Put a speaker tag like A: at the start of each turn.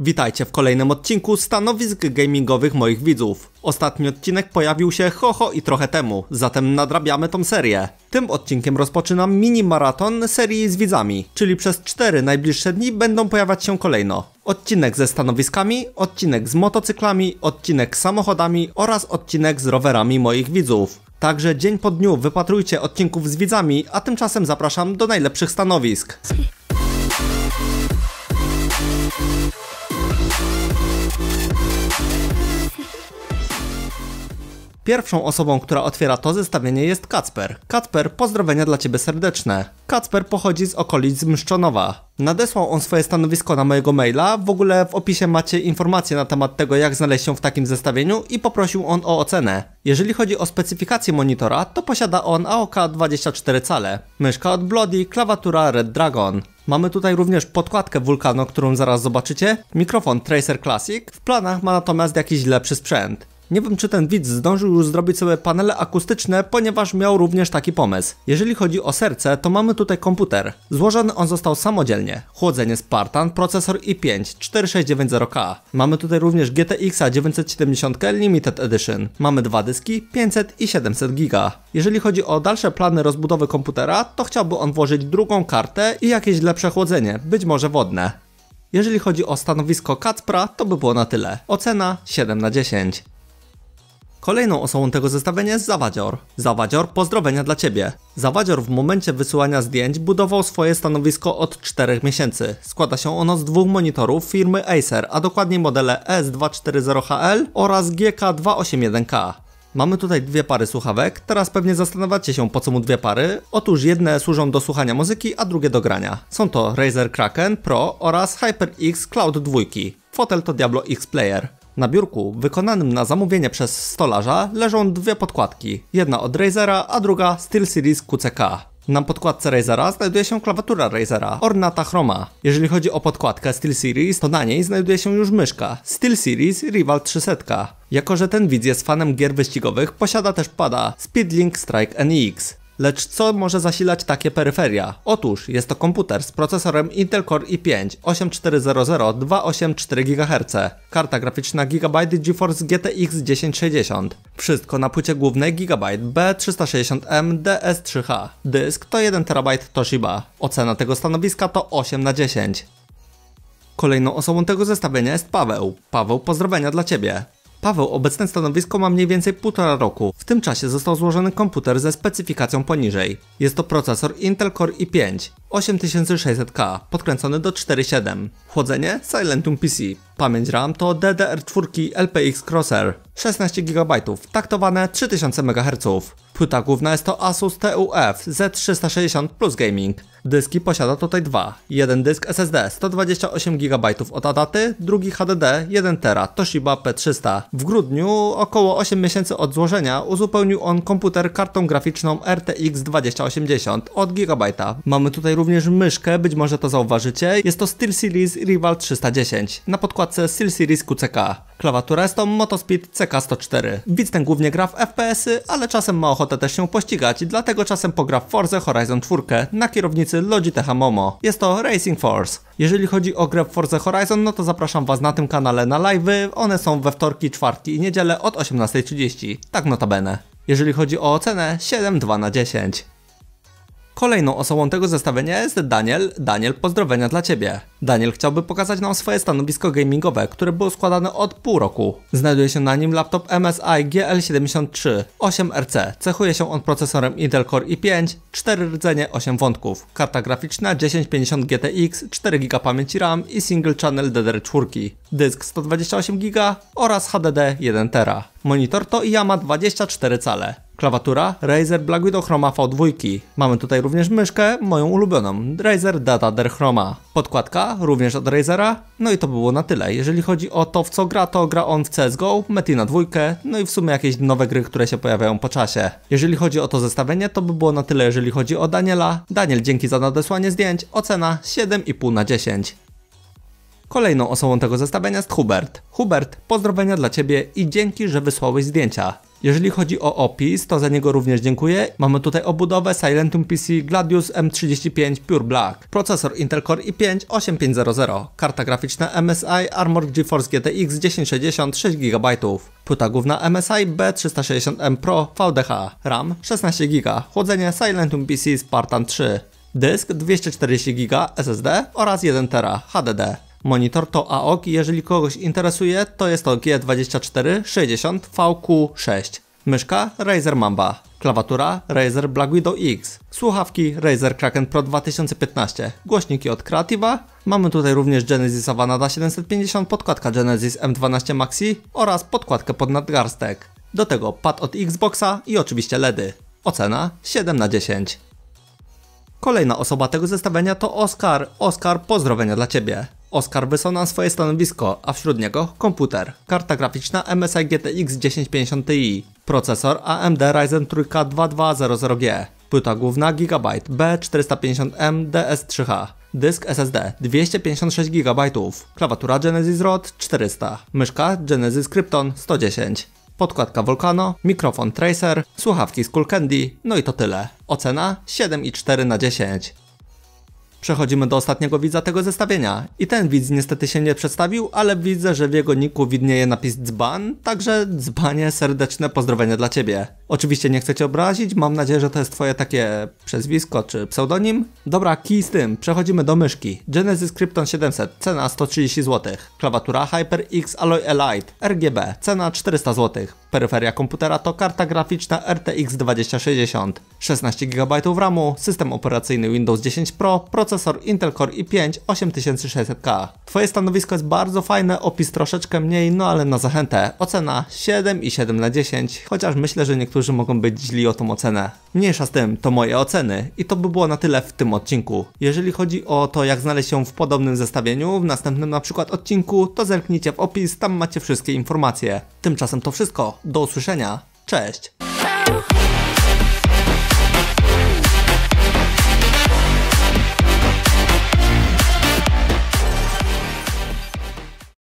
A: Witajcie w kolejnym odcinku stanowisk gamingowych moich widzów. Ostatni odcinek pojawił się hoho i trochę temu, zatem nadrabiamy tą serię. Tym odcinkiem rozpoczynam mini maraton serii z widzami, czyli przez 4 najbliższe dni będą pojawiać się kolejno. Odcinek ze stanowiskami, odcinek z motocyklami, odcinek z samochodami oraz odcinek z rowerami moich widzów. Także dzień po dniu wypatrujcie odcinków z widzami, a tymczasem zapraszam do najlepszych stanowisk. Pierwszą osobą, która otwiera to zestawienie jest Kacper. Kacper, pozdrowienia dla Ciebie serdeczne. Kacper pochodzi z okolic Mszczonowa. Nadesłał on swoje stanowisko na mojego maila, w ogóle w opisie macie informacje na temat tego jak znaleźć się w takim zestawieniu i poprosił on o ocenę. Jeżeli chodzi o specyfikację monitora, to posiada on AOK 24 cale, myszka od Bloody, klawatura Red Dragon. Mamy tutaj również podkładkę Vulcano, którą zaraz zobaczycie, mikrofon Tracer Classic, w planach ma natomiast jakiś lepszy sprzęt. Nie wiem, czy ten widz zdążył już zrobić sobie panele akustyczne, ponieważ miał również taki pomysł. Jeżeli chodzi o serce, to mamy tutaj komputer. Złożony on został samodzielnie. Chłodzenie Spartan, procesor i5, 4690K. Mamy tutaj również GTX 970 Limited Edition. Mamy dwa dyski, 500 i 700 giga. Jeżeli chodzi o dalsze plany rozbudowy komputera, to chciałby on włożyć drugą kartę i jakieś lepsze chłodzenie, być może wodne. Jeżeli chodzi o stanowisko Kacpra, to by było na tyle. Ocena 7 na 10. Kolejną osobą tego zestawienia jest Zawadzior. Zawadzior, pozdrowienia dla Ciebie. Zawadzior w momencie wysyłania zdjęć budował swoje stanowisko od 4 miesięcy. Składa się ono z dwóch monitorów firmy Acer, a dokładnie modele S240HL oraz GK281K. Mamy tutaj dwie pary słuchawek, teraz pewnie zastanawiacie się po co mu dwie pary. Otóż jedne służą do słuchania muzyki, a drugie do grania. Są to Razer Kraken Pro oraz HyperX Cloud 2. Fotel to Diablo X Player. Na biurku, wykonanym na zamówienie przez stolarza, leżą dwie podkładki. Jedna od Razera, a druga SteelSeries QCK. Na podkładce Razera znajduje się klawiatura Razera, ornata chroma. Jeżeli chodzi o podkładkę SteelSeries, to na niej znajduje się już myszka SteelSeries Rival 300. Jako, że ten widz jest fanem gier wyścigowych, posiada też pada Speedlink Strike NX. Lecz co może zasilać takie peryferia? Otóż jest to komputer z procesorem Intel Core i5 8400 284 GHz, karta graficzna Gigabyte GeForce GTX 1060. Wszystko na płycie głównej Gigabyte B360M DS3H. Dysk to 1 TB Toshiba. Ocena tego stanowiska to 8 na 10. Kolejną osobą tego zestawienia jest Paweł. Paweł, pozdrowienia dla Ciebie. Paweł obecne stanowisko ma mniej więcej półtora roku. W tym czasie został złożony komputer ze specyfikacją poniżej. Jest to procesor Intel Core i5 8600K, podkręcony do 4.7. Chłodzenie Silentum PC. Pamięć RAM to DDR4 LPX Crosser, 16 GB, taktowane 3000 MHz. Płyta główna jest to Asus TUF Z360 Plus Gaming. Dyski posiada tutaj dwa. Jeden dysk SSD 128 GB od Adaty, drugi HDD 1 TB Toshiba P300. W grudniu, około 8 miesięcy od złożenia, uzupełnił on komputer kartą graficzną RTX 2080 od Gigabyte'a. Mamy tutaj również myszkę, być może to zauważycie. Jest to SteelSeries Rival 310 na podkładce SteelSeries QCK. Klawatura jest to Motospeed CK104. Widz ten głównie gra w FPS-y, ale czasem ma ochotę też się pościgać, dlatego czasem pogra w Forza Horizon 4 na kierownicy Logitech Momo. Jest to Racing Force. Jeżeli chodzi o grę w Forza Horizon, no to zapraszam Was na tym kanale na live'y, one są we wtorki, czwartki i niedzielę od 18.30, tak notabene. Jeżeli chodzi o ocenę, 7,2 na 10. Kolejną osobą tego zestawienia jest Daniel. Daniel, pozdrowienia dla Ciebie. Daniel chciałby pokazać nam swoje stanowisko gamingowe, które było składane od pół roku. Znajduje się na nim laptop MSI GL73 8RC. Cechuje się on procesorem Intel Core i5, 4 rdzenie, 8 wątków, karta graficzna 1050 GTX, 4 GB pamięci RAM i single channel DDR4, dysk 128 GB oraz HDD 1 tera. Monitor to IAMA 24 cale. Klawatura Razer Black Widow Chroma V2. Mamy tutaj również myszkę, moją ulubioną, Razer Data Der Chroma. Podkładka również od Razera. No i to było na tyle. Jeżeli chodzi o to w co gra, to gra on w CSGO, Metina 2, no i w sumie jakieś nowe gry, które się pojawiają po czasie. Jeżeli chodzi o to zestawienie, to by było na tyle jeżeli chodzi o Daniela. Daniel, dzięki za nadesłanie zdjęć, ocena 7,5 na 10. Kolejną osobą tego zestawienia jest Hubert. Hubert, pozdrowienia dla Ciebie i dzięki, że wysłałeś zdjęcia. Jeżeli chodzi o opis, to za niego również dziękuję. Mamy tutaj obudowę Silentum PC Gladius M35 Pure Black, procesor Intel Core i5 8500, karta graficzna MSI Armored GeForce GTX 1060 6 GB, płyta główna MSI B360M Pro VDH, RAM 16 GB, chłodzenie Silentum PC Spartan 3, dysk 240 GB SSD oraz 1 TB HDD. Monitor to AOK. jeżeli kogoś interesuje, to jest to G2460VQ6. Myszka Razer Mamba, klawatura Razer Black Widow X, słuchawki Razer Kraken Pro 2015, głośniki od Creativa, mamy tutaj również Genesis Avanada 750, podkładka Genesis M12 Maxi oraz podkładkę pod nadgarstek. Do tego pad od Xboxa i oczywiście LEDy. Ocena 7 na 10. Kolejna osoba tego zestawienia to Oskar. Oskar, pozdrowienia dla Ciebie. Oscar wysłał nam swoje stanowisko, a wśród niego komputer, karta graficzna MSI GTX 1050 Ti, procesor AMD Ryzen 3 2200G, płyta główna Gigabyte B450M DS3H, dysk SSD 256 GB, klawiatura Genesis Rod 400, myszka Genesis Krypton 110 podkładka Volcano, mikrofon Tracer, słuchawki z Cool Candy, no i to tyle. Ocena 7,4 na 10. Przechodzimy do ostatniego widza tego zestawienia. I ten widz niestety się nie przedstawił, ale widzę, że w jego niku widnieje napis dzban, także dzbanie serdeczne pozdrowienia dla Ciebie. Oczywiście nie chcę cię obrazić, mam nadzieję, że to jest twoje takie przezwisko czy pseudonim. Dobra, kij z tym, przechodzimy do myszki. Genesis Krypton 700, cena 130 zł. Klawatura HyperX Alloy Elite RGB, cena 400 zł. Peryferia komputera to karta graficzna RTX 2060, 16 GB RAMu, system operacyjny Windows 10 Pro, procesor Intel Core i5 8600K. Twoje stanowisko jest bardzo fajne, opis troszeczkę mniej, no ale na zachętę. Ocena 7 i 7 na 10, chociaż myślę, że niektórzy niektórzy mogą być źli o tą ocenę. Mniejsza z tym, to moje oceny i to by było na tyle w tym odcinku. Jeżeli chodzi o to jak znaleźć się w podobnym zestawieniu, w następnym na przykład odcinku, to zerknijcie w opis, tam macie wszystkie informacje. Tymczasem to wszystko, do usłyszenia, cześć!